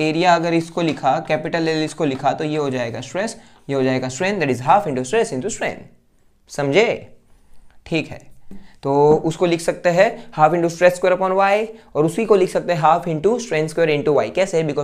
area अगर इसको लिखा कैपिटल एल इसको लिखा तो ये हो जाएगा स्ट्रेस ये हो जाएगा strain that is half into stress into strain समझे ठीक है तो उसको लिख सकते हैं half into stress square upon Y और उसी को लिख सकते हैं half into strain square into Y कैसे बिकॉज